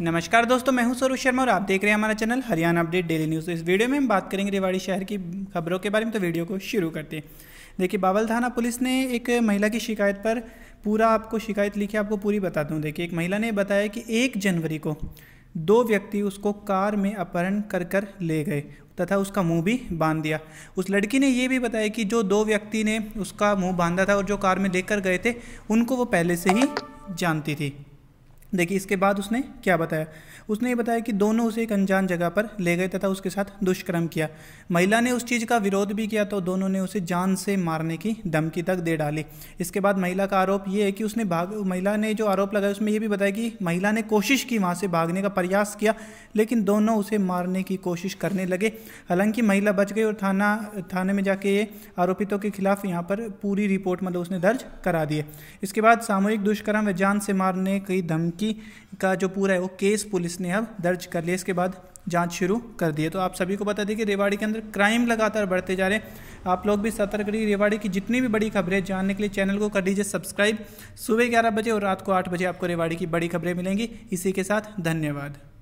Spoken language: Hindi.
नमस्कार दोस्तों मैं हूं सौरभ शर्मा और आप देख रहे हैं हमारा channel Haryana update daily news तो इस वीडियो में हम बात करेंगे रेवाड़ी शहर की खबरों के बारे में तो वीडियो को शुरू करते हैं देखिए बावल थाना पुलिस ने एक महिला की शिकायत पर पूरा आपको शिकायत लिखी आपको पूरी बता दूँ देखिए एक महिला ने बताया कि एक जनवरी को दो व्यक्ति उसको कार में अपहरण कर कर ले गए तथा उसका मुंह भी बांध दिया उस लड़की ने यह भी बताया कि जो दो व्यक्ति ने उसका मुंह बांधा था और जो कार में लेकर गए थे उनको वो पहले से ही जानती थी देखिए इसके बाद उसने क्या बताया उसने ये बताया कि दोनों उसे एक अनजान जगह पर ले गए तथा उसके साथ दुष्कर्म किया महिला ने उस चीज़ का विरोध भी किया तो दोनों ने उसे जान से मारने की धमकी तक दे डाली इसके बाद महिला का आरोप ये है कि उसने भाग महिला ने जो आरोप लगाया उसमें यह भी बताया कि महिला ने कोशिश की वहाँ से भागने का प्रयास किया लेकिन दोनों उसे मारने की कोशिश करने लगे हालांकि महिला बच गई और थाना थाने में जाके ये आरोपितों के खिलाफ यहाँ पर पूरी रिपोर्ट मतलब उसने दर्ज करा दी इसके बाद सामूहिक दुष्कर्म व जान से मारने की धमकी लड़की का जो पूरा है वो केस पुलिस ने अब दर्ज कर लिया इसके बाद जांच शुरू कर दी है तो आप सभी को बता दें कि रेवाड़ी के अंदर क्राइम लगातार बढ़ते जा रहे हैं आप लोग भी सतर्क रहिए रेवाड़ी की जितनी भी बड़ी खबरें जानने के लिए चैनल को कर लीजिए सब्सक्राइब सुबह ग्यारह बजे और रात को आठ बजे आपको रेवाड़ी की बड़ी खबरें मिलेंगी इसी के साथ धन्यवाद